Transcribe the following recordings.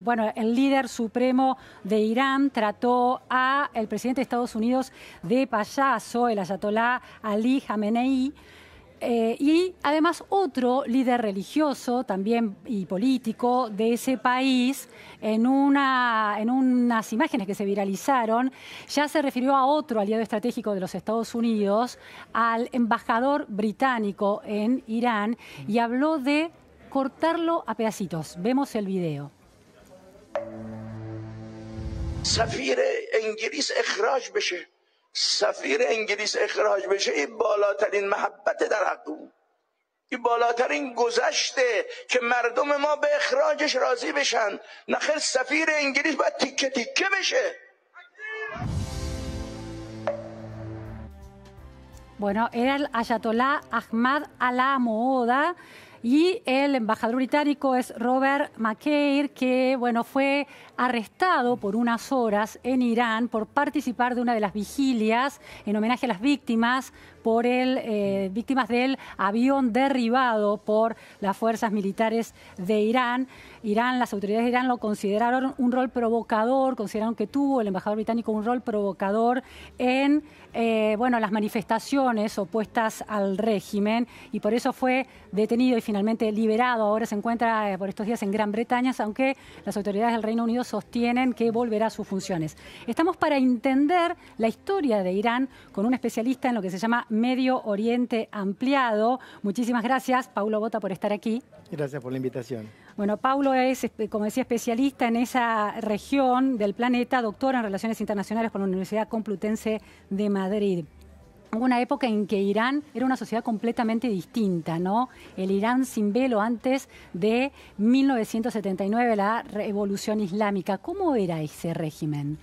Bueno, el líder supremo de Irán trató a el presidente de Estados Unidos de payaso, el ayatolá Ali Khamenei. Eh, y además otro líder religioso también y político de ese país, en, una, en unas imágenes que se viralizaron, ya se refirió a otro aliado estratégico de los Estados Unidos, al embajador británico en Irán, y habló de cortarlo a pedacitos. Vemos el video. سفیر انگلیس اخراج بشه سفیر انگلیس اخراج بشه این بالاترین محبت در حق او این بالاترین گذشته که مردم ما به اخراجش راضی بشن نخیر سفیر انگلیس باید تیکه تیکه بشه Bueno, era el Ayatollah Ahmad Y el embajador británico es Robert McCair, que bueno, fue arrestado por unas horas en Irán por participar de una de las vigilias en homenaje a las víctimas por el eh, víctimas del avión derribado por las fuerzas militares de Irán. Irán, las autoridades de Irán lo consideraron un rol provocador, consideraron que tuvo el embajador británico un rol provocador en eh, bueno, las manifestaciones opuestas al régimen y por eso fue detenido y finalmente liberado. Ahora se encuentra eh, por estos días en Gran Bretaña, aunque las autoridades del Reino Unido sostienen que volverá a sus funciones. Estamos para entender la historia de Irán con un especialista en lo que se llama Medio Oriente Ampliado. Muchísimas gracias, Paulo Bota, por estar aquí. Gracias por la invitación. Bueno, Paulo es, como decía, especialista en esa región del planeta, doctor en Relaciones Internacionales por la Universidad Complutense de Madrid Hubo una época en que Irán era una sociedad completamente distinta, ¿no? El Irán sin velo antes de 1979, la revolución islámica. ¿Cómo era ese régimen?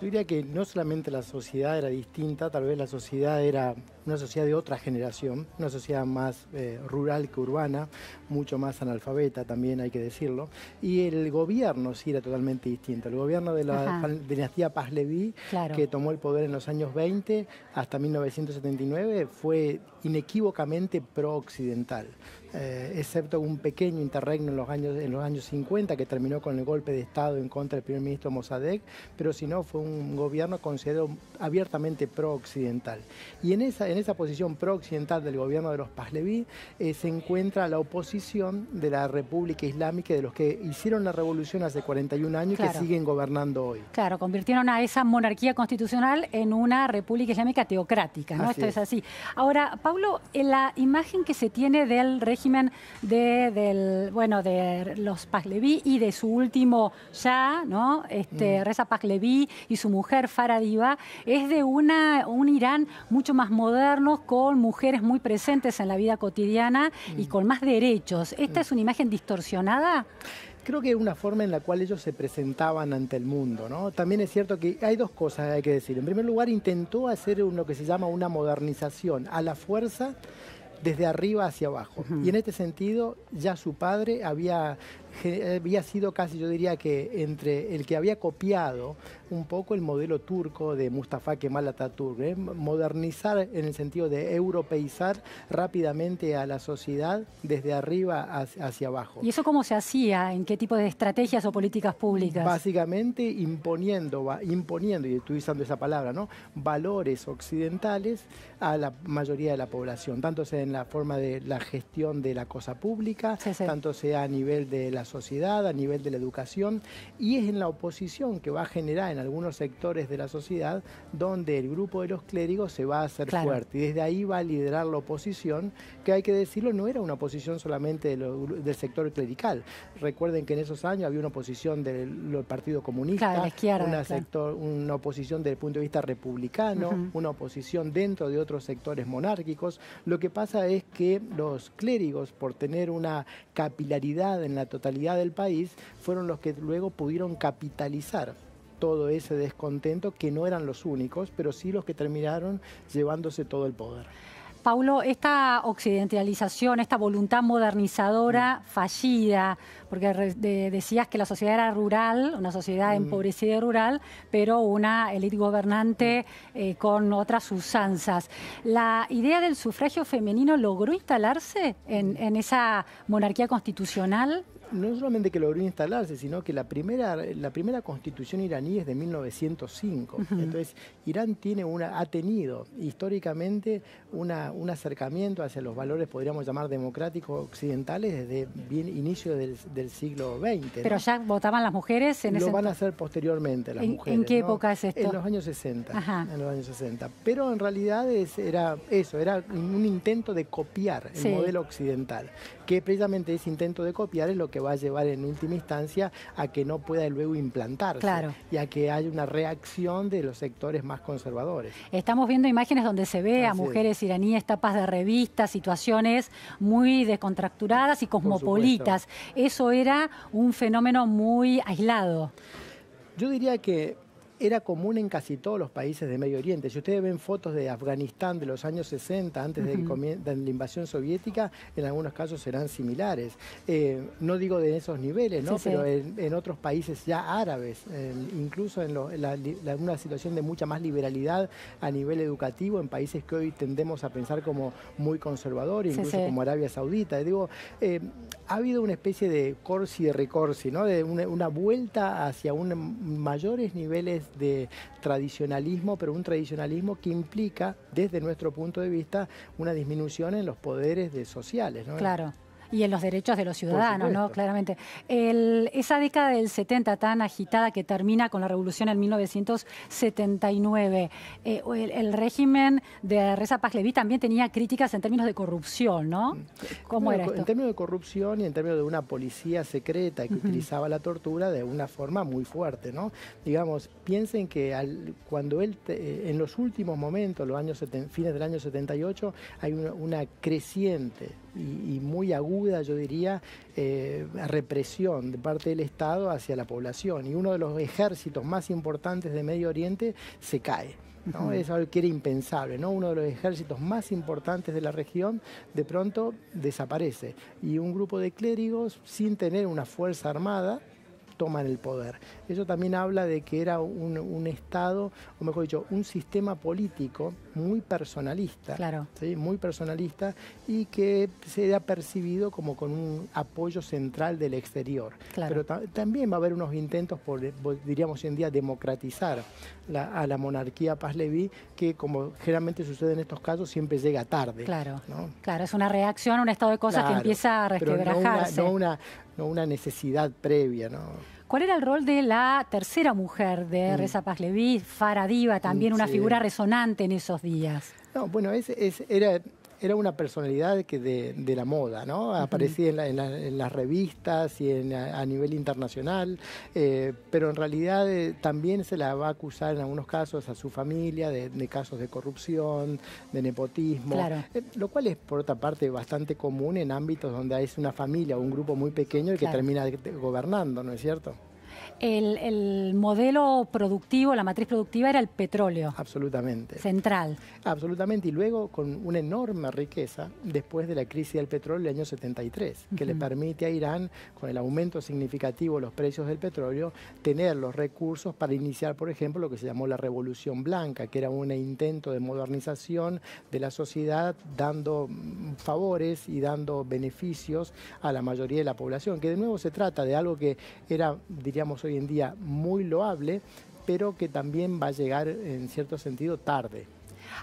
Yo diría que no solamente la sociedad era distinta, tal vez la sociedad era una sociedad de otra generación, una sociedad más eh, rural que urbana, mucho más analfabeta también hay que decirlo, y el gobierno sí era totalmente distinto. El gobierno de la dinastía Pahlevi, que tomó el poder en los años 20 hasta 1979, fue inequívocamente pro-occidental. Eh, excepto un pequeño interregno en los, años, en los años 50 que terminó con el golpe de Estado en contra del primer ministro Mossadegh, pero si no fue un gobierno considerado abiertamente pro-occidental. Y en esa, en esa posición pro-occidental del gobierno de los Pazleví eh, se encuentra la oposición de la República Islámica de los que hicieron la revolución hace 41 años y que siguen gobernando hoy. Claro, convirtieron a esa monarquía constitucional en una República Islámica teocrática, ¿no? Esto es. así. Ahora, Pablo, la imagen que se tiene del régimen régimen de, del, bueno, de los y de su último ya, ¿no? Este, mm. Reza y su mujer Faradiva, es de una, un Irán mucho más moderno, con mujeres muy presentes en la vida cotidiana y mm. con más derechos. ¿Esta mm. es una imagen distorsionada? creo que es una forma en la cual ellos se presentaban ante el mundo, ¿no? También es cierto que hay dos cosas que hay que decir. En primer lugar, intentó hacer lo que se llama una modernización a la fuerza desde arriba hacia abajo. Y en este sentido, ya su padre había eh, había sido casi, yo diría que entre el que había copiado un poco el modelo turco de Mustafa Kemal Atatürk, ¿eh? modernizar en el sentido de europeizar rápidamente a la sociedad desde arriba hacia abajo. ¿Y eso cómo se hacía? ¿En qué tipo de estrategias o políticas públicas? Básicamente imponiendo, imponiendo y estoy usando esa palabra, ¿no? valores occidentales a la mayoría de la población, tanto sea en la forma de la gestión de la cosa pública, tanto sea a nivel de la sociedad, a nivel de la educación, y es en la oposición que va a generar en algunos sectores de la sociedad donde el grupo de los clérigos se va a hacer fuerte. Y desde ahí va a liderar la oposición, que hay que decirlo, no era una oposición solamente del sector clerical. Recuerden que en esos años había una oposición del Partido Comunista, una, oposición desde el punto de vista republicano, una oposición dentro de otros sectores monárquicos. Lo que pasa es que los clérigos, por tener una capilaridad en la totalidad, del país fueron los que luego pudieron capitalizar todo ese descontento, que no eran los únicos, pero sí los que terminaron llevándose todo el poder. Paulo, esta occidentalización, esta voluntad modernizadora mm. fallida, porque decías que la sociedad era rural, una sociedad mm. empobrecida y rural, pero una élite gobernante mm. eh, con otras usanzas. ¿La idea del sufragio femenino logró instalarse en, en esa monarquía constitucional? no solamente que logró instalarse, sino que la primera, la primera constitución iraní es de 1905. Entonces, Irán tiene una, ha tenido históricamente una, un acercamiento hacia los valores, podríamos llamar, democráticos occidentales desde bien inicio del, siglo XX. Pero ya votaban las mujeres en Lo van a hacer posteriormente las mujeres. ¿En qué época es esto? En los años 60. los años 60. Pero en realidad era eso, era un intento de copiar el modelo occidental, que precisamente ese intento de copiar es lo que va a llevar en última instancia a que no pueda luego implantarse claro. y a que haya una reacción de los sectores más conservadores. Estamos viendo imágenes donde se ve a mujeres iraníes tapas de revistas, situaciones muy descontracturadas y cosmopolitas. Eso era un fenómeno muy aislado. Yo diría que era común en casi todos los países de Medio Oriente. Si ustedes ven fotos de Afganistán de los años 60, antes de, la invasión soviética, en algunos casos serán similares. Eh, no digo de esos niveles, ¿no? pero En, otros países ya árabes, incluso en, una situación de mucha más liberalidad a nivel educativo, en países que hoy tendemos a pensar como muy conservadores, incluso como Arabia Saudita. digo, eh, ha habido una especie de corsi de recorsi, ¿no? De una, una vuelta hacia un, mm, mayores niveles de tradicionalismo, pero un tradicionalismo que implica, desde nuestro punto de vista, una disminución en los poderes de sociales. Claro y en los derechos de los ciudadanos, ¿no? Claramente. esa década del 70 tan agitada que termina con la revolución en 1979, eh, el, régimen de Reza Pahlavi también tenía críticas en términos de corrupción, ¿no? Mm. ¿Cómo era esto? En términos de corrupción y en términos de una policía secreta que utilizaba la tortura de una forma muy fuerte, ¿no? Digamos, piensen que cuando él, eh, en los últimos momentos, los años fines del año 78, hay una creciente y, muy aguda, yo diría, eh, represión de parte del Estado hacia la población. Y uno de los ejércitos más importantes de Medio Oriente se cae. ¿no? Es algo que era impensable, ¿no? Uno de los ejércitos más importantes de la región de pronto desaparece. Y un grupo de clérigos, sin tener una fuerza armada, toman el poder. Eso también habla de que era un, Estado, o mejor dicho, un sistema político muy personalista, claro. muy personalista, y que se ha percibido como con un apoyo central del exterior. Pero también va a haber unos intentos por, diríamos hoy en día, democratizar a la monarquía Paz-Leví, que como generalmente sucede en estos casos, siempre llega tarde. Claro, claro es una reacción a un estado de cosas que empieza a resquebrajarse. una, no una necesidad previa, ¿no? ¿Cuál era el rol de la tercera mujer de mm. Reza Paz-Leví, Faradiva, también una figura resonante en esos días? No, bueno, era era una personalidad que de, la moda, ¿no? Aparecía en, las revistas y a, nivel internacional, eh, pero en realidad eh, también se la va a acusar en algunos casos a su familia de, casos de corrupción, de nepotismo, eh, lo cual es por otra parte bastante común en ámbitos donde hay una familia o un grupo muy pequeño el que termina gobernando, ¿no es cierto? el, modelo productivo, la matriz productiva era el petróleo. Absolutamente. Central. Absolutamente, y luego con una enorme riqueza después de la crisis del petróleo del año 73, que le permite a Irán, con el aumento significativo de los precios del petróleo, tener los recursos para iniciar, por ejemplo, lo que se llamó la Revolución Blanca, que era un intento de modernización de la sociedad dando favores y dando beneficios a la mayoría de la población, que de nuevo se trata de algo que era, diríamos hoy, hoy en día muy loable, pero que también va a llegar en cierto sentido tarde.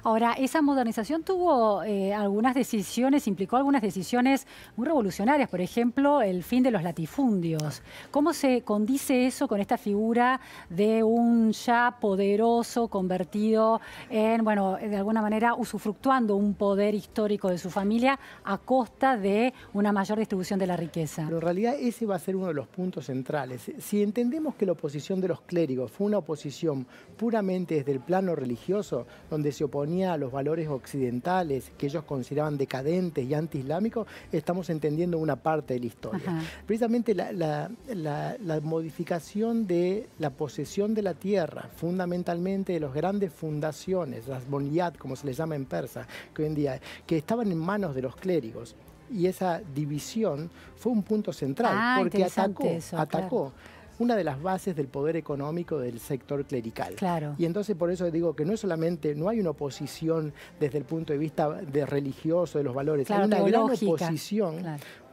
Ahora, esa modernización tuvo eh, algunas decisiones, implicó algunas decisiones muy revolucionarias, por ejemplo, el fin de los latifundios. ¿Cómo se condice eso con esta figura de un ya poderoso convertido en, bueno, de alguna manera usufructuando un poder histórico de su familia a costa de una mayor distribución de la riqueza? en realidad ese va a ser uno de los puntos centrales. Si entendemos que la oposición de los clérigos fue una oposición puramente desde el plano religioso, donde se oponía a los valores occidentales que ellos consideraban decadentes y antiislámicos, estamos entendiendo una parte de la historia. Precisamente la, la, la, modificación de la posesión de la tierra, fundamentalmente de las grandes fundaciones, las boniat, como se les llama en persa, que hoy en día, que estaban en manos de los clérigos, y esa división fue un punto central, ah, porque atacó, atacó una de las bases del poder económico del sector clerical. Claro. Y entonces por eso digo que no solamente, no hay una oposición desde el punto de vista de religioso, de los valores, hay una gran oposición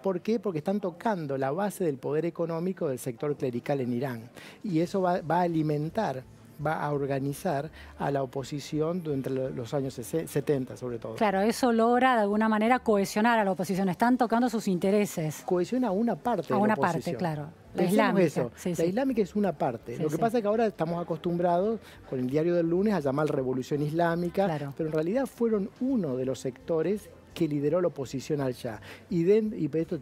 ¿Por qué? Porque están tocando la base del poder económico del sector clerical en Irán. Y eso va, va a alimentar va a organizar a la oposición durante los años 70 sobre todo. Claro, eso logra de alguna manera cohesionar a la oposición, están tocando sus intereses. Cohesiona a una parte. A una parte, claro. La islámica. la es una parte. lo que pasa es que ahora estamos acostumbrados con el diario del lunes a llamar revolución islámica, pero en realidad fueron uno de los sectores que lideró la oposición al Shah. Y, de, esto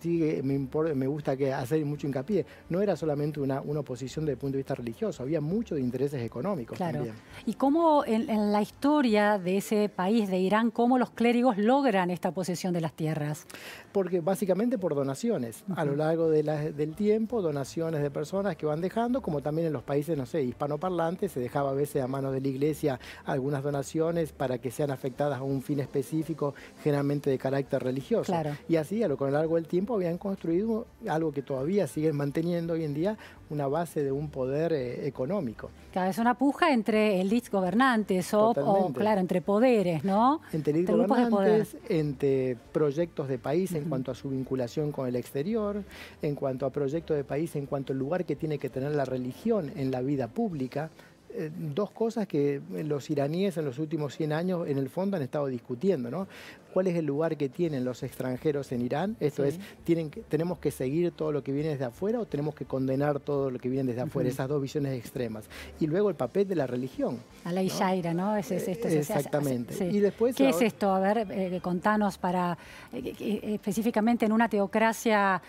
me, gusta que hacer mucho hincapié, no era solamente una, una oposición desde el punto de vista religioso, había muchos intereses económicos también. ¿Y cómo en, la historia de ese país, de Irán, cómo los clérigos logran esta posesión de las tierras? Porque básicamente por donaciones, a lo largo del tiempo, donaciones de personas que van dejando, como también en los países, no sé, hispanoparlantes, se dejaba a veces a manos de la iglesia algunas donaciones para que sean afectadas a un fin específico, generalmente de carácter religioso. Y así, a lo largo del tiempo, habían construido algo que todavía siguen manteniendo hoy en día, una base de un poder eh, económico. Cada vez una puja entre elites gobernantes o, o, claro, entre poderes, ¿no? Entre elites gobernantes, entre proyectos de país en cuanto a su vinculación con el exterior, en cuanto a proyectos de país, en cuanto al lugar que tiene que tener la religión en la vida pública. Eh, dos cosas que eh, los iraníes en los últimos 100 años en el fondo han estado discutiendo, ¿no? ¿Cuál es el lugar que tienen los extranjeros en Irán? Esto es, tienen ¿tenemos que seguir todo lo que viene desde afuera o tenemos que condenar todo lo que viene desde afuera? Esas dos visiones extremas. Y luego el papel de la religión. la ley ¿no? ¿no? es, Exactamente. Y después, ¿Qué es esto? A ver, eh, contanos para, específicamente en una teocracia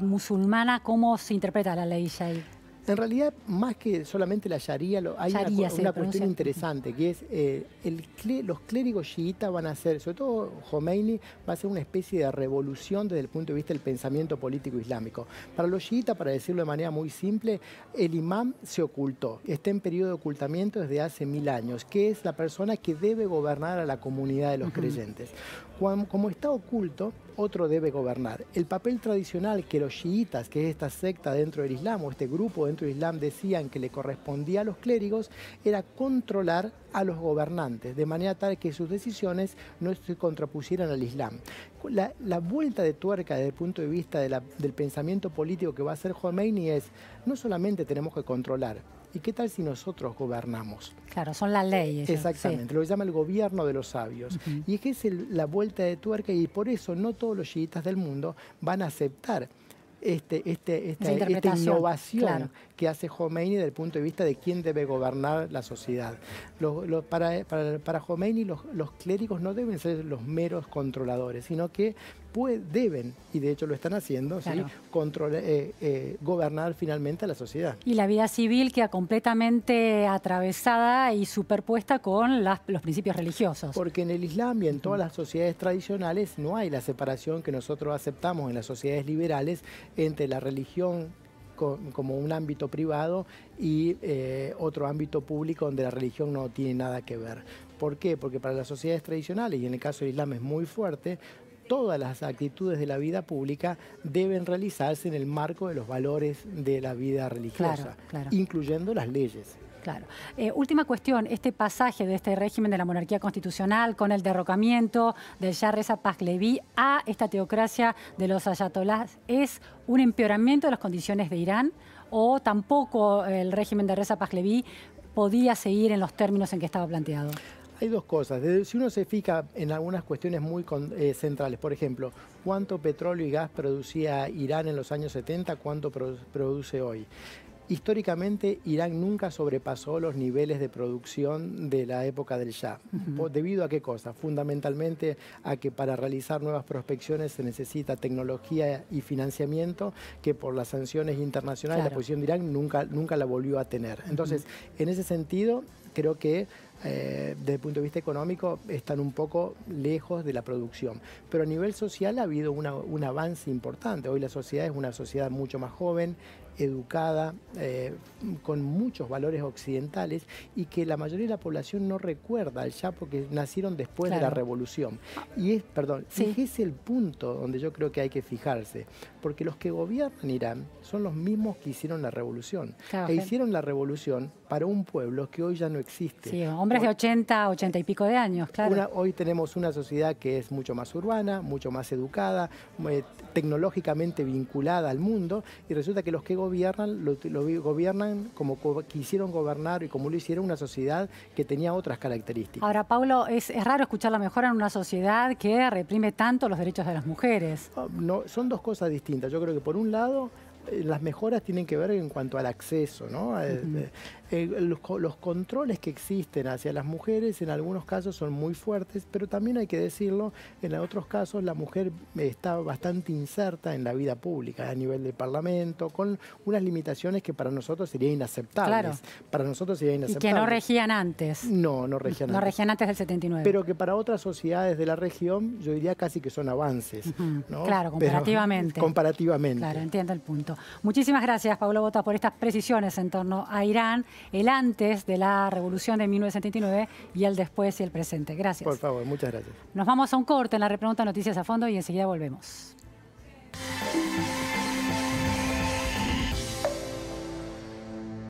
musulmana, ¿cómo se interpreta la ley Ishaira? En realidad, más que solamente la Sharia, hay una, cuestión interesante, que es eh, los clérigos chiitas van a ser, sobre todo Khomeini, va a ser una especie de revolución desde el punto de vista del pensamiento político islámico. Para los chiitas, para decirlo de manera muy simple, el imam se ocultó, está en periodo de ocultamiento desde hace mil años, que es la persona que debe gobernar a la comunidad de los creyentes. como está oculto, otro debe gobernar. El papel tradicional que los chiitas, que es esta secta dentro del Islam o este grupo dentro del Islam decían que le correspondía a los clérigos, era controlar a los gobernantes, de manera tal que sus decisiones no se contrapusieran al Islam la, vuelta de tuerca desde el punto de vista del pensamiento político que va a hacer Khomeini es, no solamente tenemos que controlar, ¿y qué tal si nosotros gobernamos? Claro, son las leyes. Exactamente, lo que llama el gobierno de los sabios. Y es que es la vuelta de tuerca y por eso no todos los chiitas del mundo van a aceptar este, este esta, innovación que hace Jomeini desde el punto de vista de quién debe gobernar la sociedad. para, para, los, clérigos no deben ser los meros controladores, sino que deben, y de hecho lo están haciendo, eh, eh, gobernar finalmente a la sociedad. Y la vida civil queda completamente atravesada y superpuesta con los principios religiosos. Porque en el Islam y en todas las sociedades tradicionales no hay la separación que nosotros aceptamos en las sociedades liberales entre la religión como un ámbito privado y eh, otro ámbito público donde la religión no tiene nada que ver. ¿Por qué? Porque para las sociedades tradicionales, y en el caso del Islam es muy fuerte, todas las actitudes de la vida pública deben realizarse en el marco de los valores de la vida religiosa, incluyendo las leyes. Claro. Eh, última cuestión, este pasaje de este régimen de la monarquía constitucional con el derrocamiento del ya Reza a esta teocracia de los ayatolás es un empeoramiento de las condiciones de Irán o tampoco el régimen de Reza Pahlavi podía seguir en los términos en que estaba planteado. Hay dos cosas. Si uno se fija en algunas cuestiones muy eh, centrales, por ejemplo, cuánto petróleo y gas producía Irán en los años 70, cuánto produce hoy. Históricamente, Irán nunca sobrepasó los niveles de producción de la época del Shah. ¿Debido a qué cosa? Fundamentalmente a que para realizar nuevas prospecciones se necesita tecnología y financiamiento que por las sanciones internacionales la posición de Irán nunca, nunca la volvió a tener. Entonces, en ese sentido, creo que eh, desde el punto de vista económico están un poco lejos de la producción. Pero a nivel social ha habido un avance importante. Hoy la sociedad es una sociedad mucho más joven, educada, eh, con muchos valores occidentales y que la mayoría de la población no recuerda ya porque nacieron después de la revolución. Y es, perdón, es el punto donde yo creo que hay que fijarse, porque los que gobiernan Irán son los mismos que hicieron la revolución. e hicieron la revolución para un pueblo que hoy ya no existe. Sí, hombres de 80, 80 y pico de años, claro. hoy tenemos una sociedad que es mucho más urbana, mucho más educada, eh, tecnológicamente vinculada al mundo, y resulta que los que gobiernan gobiernan, lo, gobiernan como quisieron gobernar y como lo hicieron una sociedad que tenía otras características. Ahora, Pablo, es, raro escuchar la mejora en una sociedad que reprime tanto los derechos de las mujeres. Ah, no, son dos cosas distintas. Yo creo que por un lado eh, las mejoras tienen que ver en cuanto al acceso, ¿no? Eh, eh, los, controles que existen hacia las mujeres en algunos casos son muy fuertes, pero también hay que decirlo, en otros casos la mujer eh, está bastante inserta en la vida pública, a nivel del Parlamento, con unas limitaciones que para nosotros serían inaceptables. Para nosotros serían inaceptable. que no regían antes. No, no regían antes. No regían antes del 79. Pero que para otras sociedades de la región yo diría casi que son avances. Claro, comparativamente. comparativamente. Claro, entiendo el punto. Muchísimas gracias, Pablo Botas, por estas precisiones en torno a Irán el antes de la revolución de 1979 y el después y el presente. Gracias. Por favor, muchas gracias. Nos vamos a un corte en la repregunta Noticias a Fondo y enseguida volvemos.